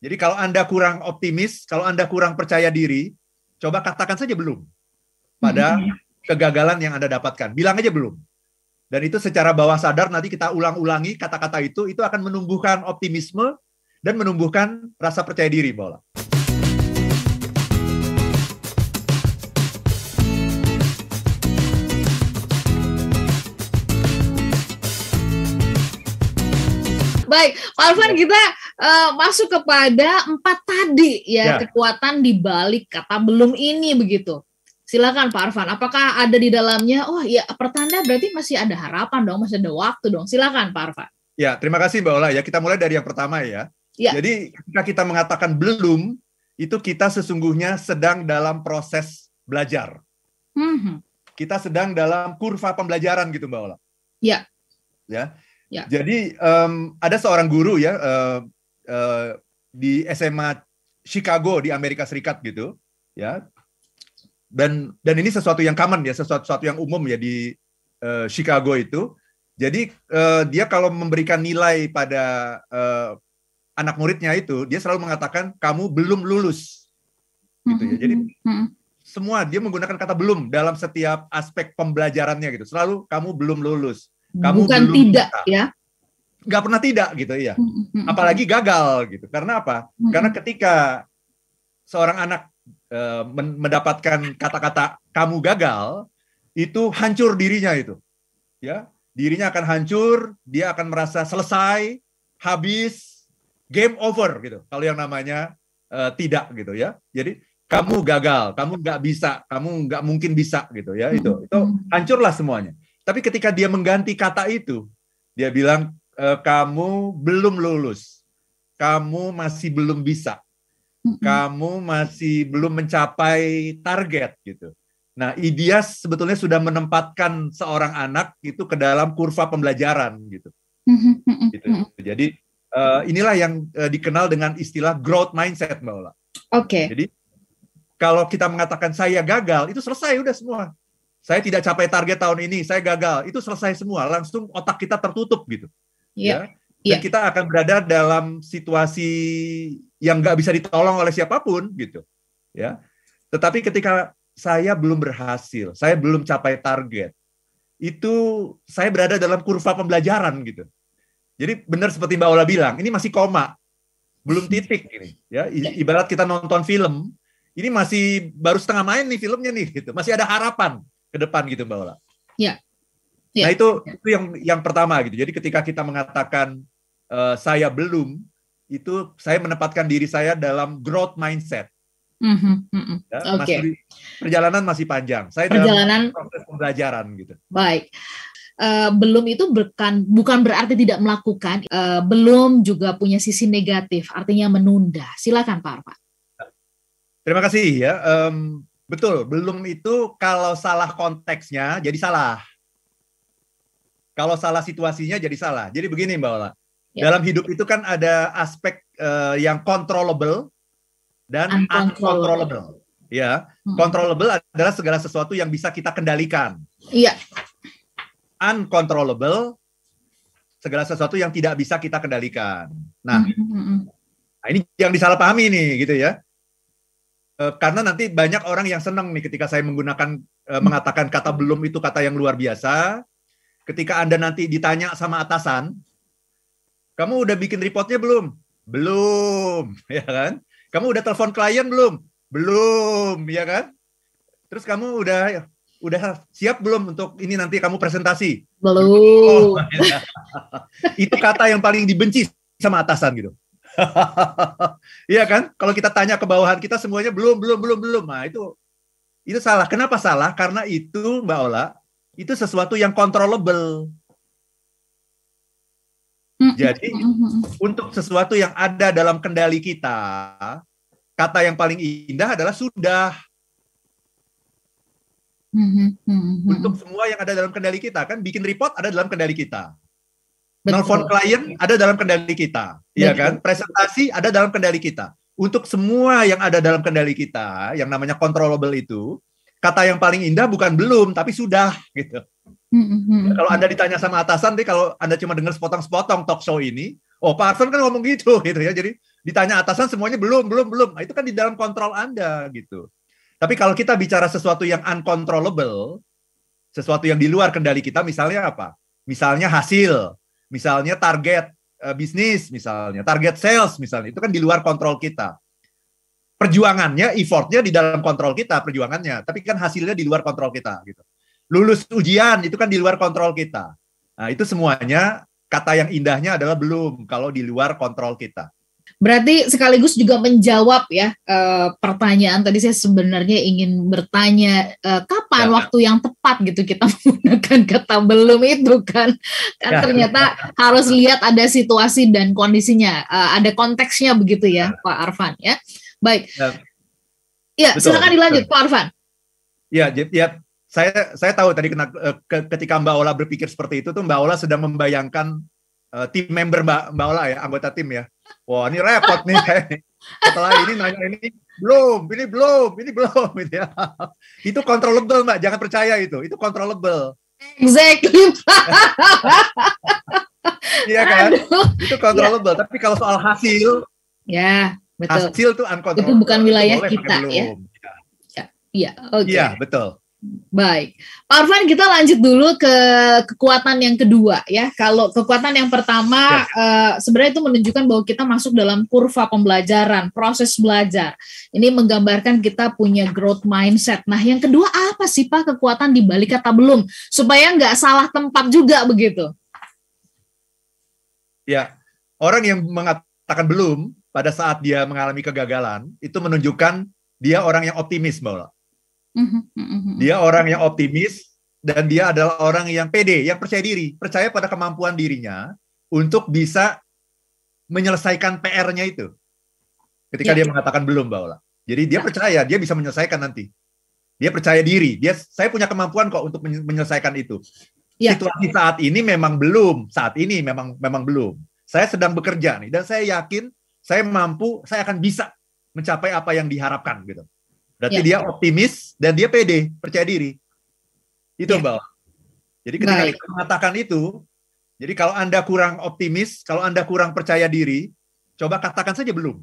Jadi kalau Anda kurang optimis, kalau Anda kurang percaya diri, coba katakan saja belum pada mhm. kegagalan yang Anda dapatkan. Bilang aja belum. Dan itu secara bawah sadar nanti kita ulang-ulangi kata-kata itu, itu akan menumbuhkan optimisme dan menumbuhkan rasa percaya diri, Bola. Baik, Pak Alvan iya. kita uh, masuk kepada empat tadi ya, ya kekuatan di balik kata belum ini begitu. Silakan Pak Arfan, apakah ada di dalamnya? Oh ya, pertanda berarti masih ada harapan dong, masih ada waktu dong. Silakan Pak Arfan. Ya, terima kasih Mbak Ola. Ya, kita mulai dari yang pertama ya. ya. Jadi ketika kita mengatakan belum, itu kita sesungguhnya sedang dalam proses belajar. -hmm. Kita sedang dalam kurva pembelajaran gitu Mbak Ola. Ya. Ya. Ya. Jadi um, ada seorang guru ya uh, uh, di SMA Chicago di Amerika Serikat gitu, ya. Dan dan ini sesuatu yang common ya, sesuatu, sesuatu yang umum ya di uh, Chicago itu. Jadi uh, dia kalau memberikan nilai pada uh, anak muridnya itu, dia selalu mengatakan kamu belum lulus, gitu ya. Mm-hmm. Jadi mm-hmm. semua dia menggunakan kata belum dalam setiap aspek pembelajarannya gitu. Selalu kamu belum lulus kamu bukan belum tidak bisa. ya nggak pernah tidak gitu ya apalagi gagal gitu karena apa karena ketika seorang anak e, mendapatkan kata-kata kamu gagal itu hancur dirinya itu ya dirinya akan hancur dia akan merasa selesai habis game over gitu kalau yang namanya e, tidak gitu ya jadi kamu gagal kamu nggak bisa kamu nggak mungkin bisa gitu ya itu itu hancurlah semuanya tapi ketika dia mengganti kata itu, dia bilang e, kamu belum lulus, kamu masih belum bisa, kamu masih belum mencapai target gitu. Nah, Idias sebetulnya sudah menempatkan seorang anak itu ke dalam kurva pembelajaran gitu. Mm-hmm, mm-hmm, gitu. Mm-hmm. Jadi uh, inilah yang uh, dikenal dengan istilah growth mindset, Mbak Ola. Oke. Okay. Jadi kalau kita mengatakan saya gagal, itu selesai udah semua saya tidak capai target tahun ini, saya gagal. Itu selesai semua, langsung otak kita tertutup gitu. Yeah. Ya. Dan yeah. kita akan berada dalam situasi yang nggak bisa ditolong oleh siapapun gitu. Ya. Tetapi ketika saya belum berhasil, saya belum capai target, itu saya berada dalam kurva pembelajaran gitu. Jadi benar seperti Mbak Ola bilang, ini masih koma, belum titik ini. Ya, ibarat kita nonton film, ini masih baru setengah main nih filmnya nih gitu. Masih ada harapan ke depan gitu Mbak Ola. Iya. Ya. Nah itu ya. itu yang yang pertama gitu. Jadi ketika kita mengatakan uh, saya belum, itu saya menempatkan diri saya dalam growth mindset. Mm -hmm. Ya, Oke. Okay. perjalanan masih panjang. Saya perjalanan dalam proses pembelajaran gitu. Baik. Uh, belum itu bukan bukan berarti tidak melakukan. Uh, belum juga punya sisi negatif, artinya menunda. Silakan Pak Arfa. Terima kasih ya. Um, Betul, belum itu kalau salah konteksnya jadi salah. Kalau salah situasinya jadi salah. Jadi begini Mbak Ola, Ya. dalam hidup itu kan ada aspek uh, yang controllable dan uncontrollable. Ya, kontrolable hmm. controllable adalah segala sesuatu yang bisa kita kendalikan. Iya. Uncontrollable segala sesuatu yang tidak bisa kita kendalikan. Nah, -hmm. hmm, hmm. nah ini yang disalahpahami nih gitu ya. Eh, karena nanti banyak orang yang senang nih ketika saya menggunakan eh, mengatakan kata belum itu kata yang luar biasa. Ketika Anda nanti ditanya sama atasan, kamu udah bikin reportnya belum? Belum, ya kan? Kamu udah telepon klien belum? Belum, ya kan? Terus kamu udah udah siap belum untuk ini nanti kamu presentasi? Belum. Oh, ya. itu kata yang paling dibenci sama atasan gitu. Iya kan? Kalau kita tanya ke bawahan kita semuanya belum, belum, belum, belum. Nah, itu itu salah. Kenapa salah? Karena itu, Mbak Ola, itu sesuatu yang controllable. Jadi untuk sesuatu yang ada dalam kendali kita, kata yang paling indah adalah sudah. Mm-hmm. Mm-hmm. Untuk semua yang ada dalam kendali kita kan bikin report ada dalam kendali kita. Nelfon klien iya. ada dalam kendali kita, iya Betul. ya kan? Presentasi ada dalam kendali kita. Untuk semua yang ada dalam kendali kita, yang namanya controllable itu, kata yang paling indah bukan belum, tapi sudah gitu. mm Kalau Anda ditanya sama atasan, nanti kalau Anda cuma dengar sepotong-sepotong talk show ini, oh Pak Arson kan ngomong gitu gitu ya. Jadi ditanya atasan semuanya belum, belum, belum. Nah, itu kan di dalam kontrol Anda gitu. Tapi kalau kita bicara sesuatu yang uncontrollable, sesuatu yang di luar kendali kita, misalnya apa? Misalnya hasil, Misalnya target uh, bisnis misalnya, target sales misalnya, itu kan di luar kontrol kita. Perjuangannya, effortnya di dalam kontrol kita perjuangannya, tapi kan hasilnya di luar kontrol kita gitu. Lulus ujian itu kan di luar kontrol kita. Nah, itu semuanya kata yang indahnya adalah belum kalau di luar kontrol kita. Berarti sekaligus juga menjawab ya uh, pertanyaan tadi saya sebenarnya ingin bertanya uh, kapan ya. waktu yang tepat gitu kita menggunakan kata belum itu kan kan ya. ternyata ya. harus lihat ada situasi dan kondisinya uh, ada konteksnya begitu ya, ya Pak Arfan ya. Baik. Ya, ya silakan dilanjut betul. Pak Arfan. Ya, ya saya saya tahu tadi ketika Mbak Ola berpikir seperti itu tuh Mbak Ola sedang membayangkan uh, tim member Mbak Mbak Ola ya, anggota tim ya. Wah, ini repot nih. Setelah ini nanya ini belum, ini belum, ini belum gitu ya. itu controllable Mbak, jangan percaya itu. Itu controllable. Exactly. Iya kan? Aduh. Itu controllable, ya. tapi kalau soal hasil ya, betul. Hasil tuh uncontrollable. Itu bukan wilayah kita ya. Iya, oke. Okay. Iya, betul. Baik, Pak Arfan kita lanjut dulu ke kekuatan yang kedua ya. Kalau kekuatan yang pertama ya. uh, sebenarnya itu menunjukkan bahwa kita masuk dalam kurva pembelajaran, proses belajar. Ini menggambarkan kita punya growth mindset. Nah, yang kedua apa sih Pak kekuatan di balik kata belum supaya nggak salah tempat juga begitu? Ya, orang yang mengatakan belum pada saat dia mengalami kegagalan itu menunjukkan dia orang yang optimis, Mbak. Mm-hmm, mm-hmm, mm-hmm. Dia orang yang optimis dan dia adalah orang yang pede, yang percaya diri, percaya pada kemampuan dirinya untuk bisa menyelesaikan PR-nya itu. Ketika ya. dia mengatakan belum, Mbak Ola. Jadi dia ya. percaya, dia bisa menyelesaikan nanti. Dia percaya diri, dia saya punya kemampuan kok untuk menyelesaikan itu. Ya. Situasi saat ini memang belum, saat ini memang memang belum. Saya sedang bekerja nih dan saya yakin saya mampu, saya akan bisa mencapai apa yang diharapkan gitu. Berarti yeah. dia ya. optimis dan dia pede, percaya diri. Itu yeah. Mbak. Jadi ketika Baik. kita mengatakan itu, jadi kalau Anda kurang optimis, kalau Anda kurang percaya diri, coba katakan saja belum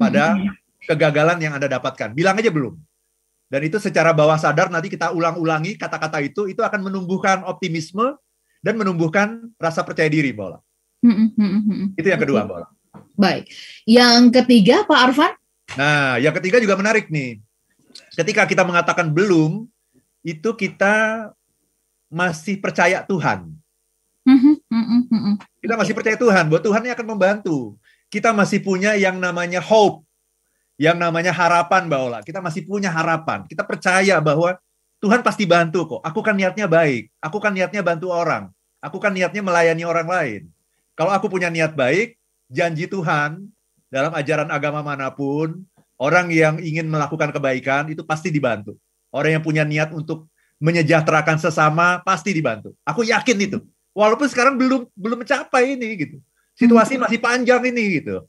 pada hmm. kegagalan yang Anda dapatkan. Bilang aja belum. Dan itu secara bawah sadar nanti kita ulang-ulangi kata-kata itu, itu akan menumbuhkan optimisme dan menumbuhkan rasa percaya diri, Mbak. Mm hmm. Itu yang kedua, Mbak. Baik. Yang ketiga, Pak Arfan? Nah, yang ketiga juga menarik nih ketika kita mengatakan belum, itu kita masih percaya Tuhan. Mm-hmm, mm-hmm, mm-hmm. Kita masih percaya Tuhan, bahwa Tuhan yang akan membantu. Kita masih punya yang namanya hope, yang namanya harapan, Mbak Ola. Kita masih punya harapan. Kita percaya bahwa Tuhan pasti bantu kok. Aku kan niatnya baik. Aku kan niatnya bantu orang. Aku kan niatnya melayani orang lain. Kalau aku punya niat baik, janji Tuhan dalam ajaran agama manapun, Orang yang ingin melakukan kebaikan itu pasti dibantu. Orang yang punya niat untuk menyejahterakan sesama pasti dibantu. Aku yakin itu. Walaupun sekarang belum belum mencapai ini gitu. Situasi hmm. masih panjang ini gitu.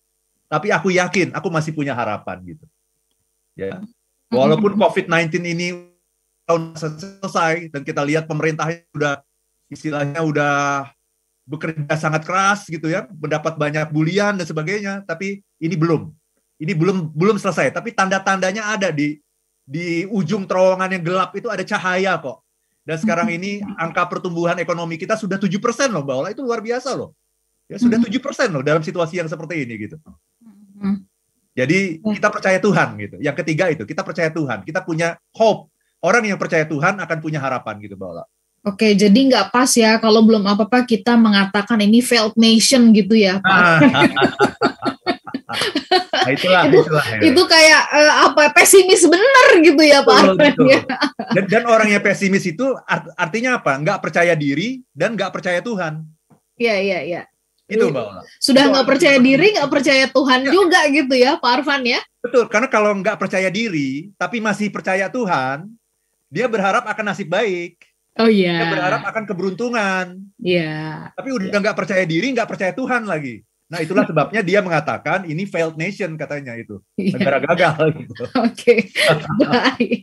Tapi aku yakin aku masih punya harapan gitu. Ya. Hmm. Walaupun COVID-19 ini tahun selesai dan kita lihat pemerintahnya sudah istilahnya udah bekerja sangat keras gitu ya, mendapat banyak bulian dan sebagainya, tapi ini belum. Ini belum belum selesai, tapi tanda-tandanya ada di di ujung terowongan yang gelap itu ada cahaya kok. Dan sekarang hmm. ini angka pertumbuhan ekonomi kita sudah tujuh persen loh, bahwa Itu luar biasa loh. Ya, sudah hmm. tujuh persen loh dalam situasi yang seperti ini gitu. Hmm. Jadi ya. kita percaya Tuhan gitu. Yang ketiga itu kita percaya Tuhan. Kita punya hope. Orang yang percaya Tuhan akan punya harapan gitu, bahwa. Oke, jadi nggak pas ya kalau belum apa-apa kita mengatakan ini failed nation gitu ya, Pak. nah, itulah, itu, itulah ya. itu kayak uh, apa pesimis bener gitu ya Pak betul, Ya. Dan, dan yang pesimis itu art, artinya apa? Nggak percaya diri dan nggak percaya Tuhan. Iya iya iya. Itu iya. Mbak Ola. Sudah nggak percaya diri, nggak percaya Tuhan ya. juga gitu ya Pak Arfan ya? Betul, karena kalau nggak percaya diri tapi masih percaya Tuhan, dia berharap akan nasib baik. Oh iya. Yeah. Dia berharap akan keberuntungan. Iya. Yeah. Tapi udah iya. nggak yeah. percaya diri, nggak percaya Tuhan lagi. Nah itulah sebabnya dia mengatakan ini failed nation katanya itu iya. negara yeah. gagal. Gitu. Oke, okay. baik.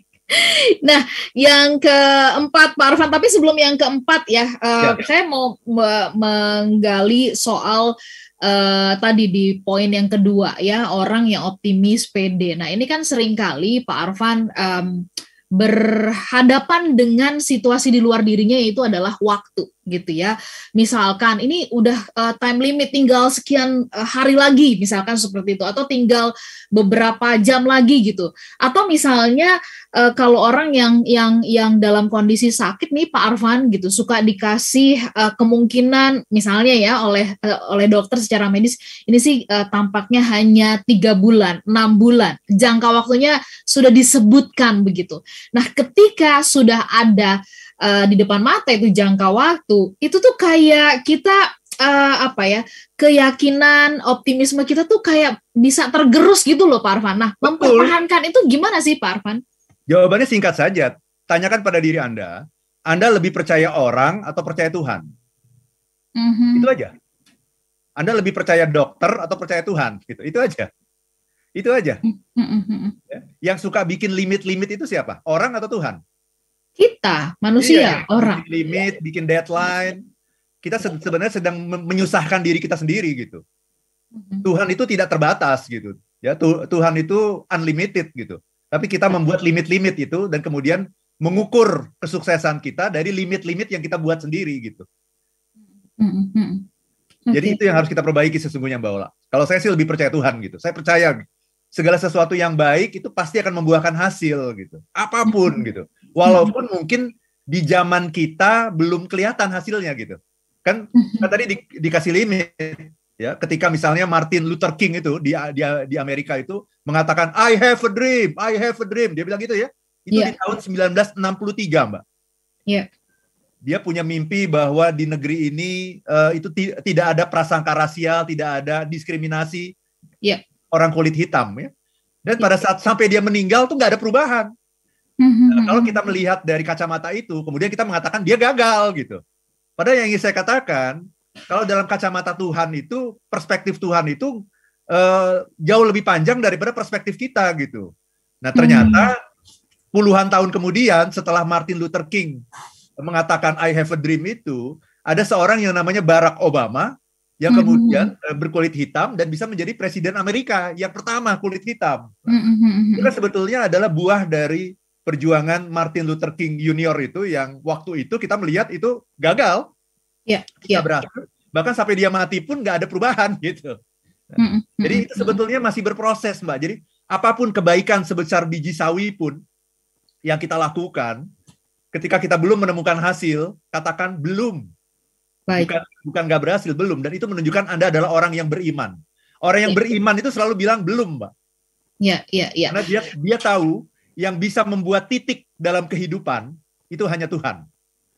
Nah, yang keempat Pak Arfan, tapi sebelum yang keempat ya, uh, ya. saya mau me menggali soal uh, tadi di poin yang kedua ya, orang yang optimis PD. Nah, ini kan seringkali Pak Arfan um, berhadapan dengan situasi di luar dirinya yaitu adalah waktu gitu ya. Misalkan ini udah uh, time limit tinggal sekian uh, hari lagi misalkan seperti itu atau tinggal beberapa jam lagi gitu. Atau misalnya uh, kalau orang yang yang yang dalam kondisi sakit nih Pak Arvan gitu suka dikasih uh, kemungkinan misalnya ya oleh uh, oleh dokter secara medis ini sih uh, tampaknya hanya tiga bulan, enam bulan. Jangka waktunya sudah disebutkan begitu. Nah, ketika sudah ada uh, di depan mata itu jangka waktu itu tuh kayak kita uh, apa ya keyakinan optimisme kita tuh kayak bisa tergerus gitu loh Pak Arfan. Nah mempertahankan itu gimana sih Pak Arfan? Jawabannya singkat saja. Tanyakan pada diri Anda, Anda lebih percaya orang atau percaya Tuhan? Mm-hmm. Itu aja. Anda lebih percaya dokter atau percaya Tuhan? Gitu. Itu aja. Itu aja. Mm-hmm. Yang suka bikin limit-limit itu siapa? Orang atau Tuhan? Kita, manusia, iya, orang. Bikin limit, bikin deadline. Kita sebenarnya sedang menyusahkan diri kita sendiri gitu. Mm-hmm. Tuhan itu tidak terbatas gitu. Ya, Tuhan itu unlimited gitu. Tapi kita membuat limit-limit itu dan kemudian mengukur kesuksesan kita dari limit-limit yang kita buat sendiri gitu. Mm-hmm. Mm-hmm. Jadi itu yang harus kita perbaiki sesungguhnya Mbak Ola. Kalau saya sih lebih percaya Tuhan gitu. Saya percaya segala sesuatu yang baik itu pasti akan membuahkan hasil gitu. Apapun gitu. gitu. Walaupun hmm. mungkin di zaman kita belum kelihatan hasilnya gitu. Kan, kan mhm. tadi di, dikasih limit ya ketika misalnya Martin Luther King itu di, di di Amerika itu mengatakan I have a dream, I have a dream. Dia bilang gitu ya. Itu yeah. di tahun 1963, Mbak. Iya. Yeah. Dia punya mimpi bahwa di negeri ini uh, itu tidak ada prasangka rasial, tidak ada diskriminasi yeah. orang kulit hitam ya. Dan yeah. pada iya. saat sampai dia meninggal tuh nggak ada perubahan. Hmm, hmm, nah, hmm, kalau kita melihat dari kacamata itu, kemudian kita mengatakan dia gagal gitu. Padahal yang ingin saya katakan, kalau dalam kacamata Tuhan itu, perspektif Tuhan itu eh, jauh lebih panjang daripada perspektif kita gitu. Nah ternyata puluhan tahun kemudian setelah Martin Luther King mengatakan I have a dream itu, ada seorang yang namanya Barack Obama yang kemudian mm-hmm. berkulit hitam dan bisa menjadi presiden Amerika yang pertama kulit hitam. Nah, mm-hmm. Itu kan sebetulnya adalah buah dari perjuangan Martin Luther King Junior itu yang waktu itu kita melihat itu gagal, yeah, yeah, berhasil. Bahkan sampai dia mati pun nggak ada perubahan gitu. Mm -hmm. Jadi itu sebetulnya masih berproses mbak. Jadi apapun kebaikan sebesar biji sawi pun yang kita lakukan, ketika kita belum menemukan hasil, katakan belum. Baik. Bukan bukan nggak berhasil, belum. Dan itu menunjukkan anda adalah orang yang beriman. Orang yang ya. beriman itu selalu bilang belum mbak. Iya, ya iya, Karena dia dia tahu yang bisa membuat titik dalam kehidupan itu hanya Tuhan.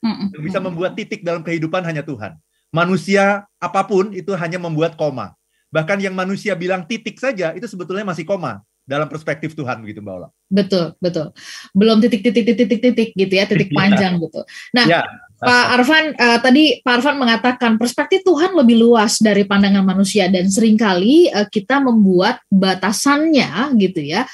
Yang bisa membuat titik dalam kehidupan hanya Tuhan. Manusia apapun itu hanya membuat koma. Bahkan yang manusia bilang titik saja itu sebetulnya masih koma dalam perspektif Tuhan begitu Mbak Ola. Betul, betul. Belum titik-titik-titik-titik gitu ya, titik ya. panjang gitu. Nah, ya. Pak Arvan, uh, eh, tadi Pak Arvan mengatakan perspektif Tuhan lebih luas dari pandangan manusia dan seringkali uh, kita membuat batasannya gitu ya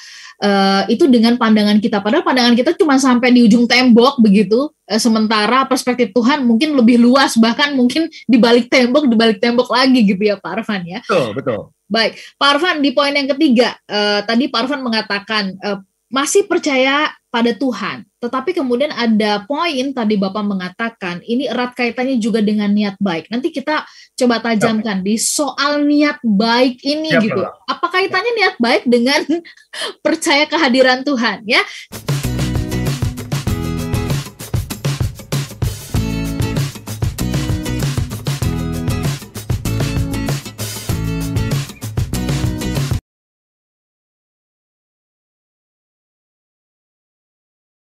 uh, itu dengan pandangan kita. Padahal pandangan kita cuma sampai di ujung tembok begitu. Uh, sementara perspektif Tuhan mungkin lebih luas, bahkan mungkin di balik tembok, di balik tembok lagi gitu ya Pak Arfan ya. Betul, betul. Baik, Pak Arfan di poin yang ketiga, uh, tadi Pak Arfan mengatakan uh, masih percaya pada Tuhan. Tetapi kemudian ada poin tadi Bapak mengatakan ini erat kaitannya juga dengan niat baik. Nanti kita coba tajamkan di soal niat baik ini ya, gitu. Apa kaitannya niat baik dengan percaya kehadiran Tuhan ya?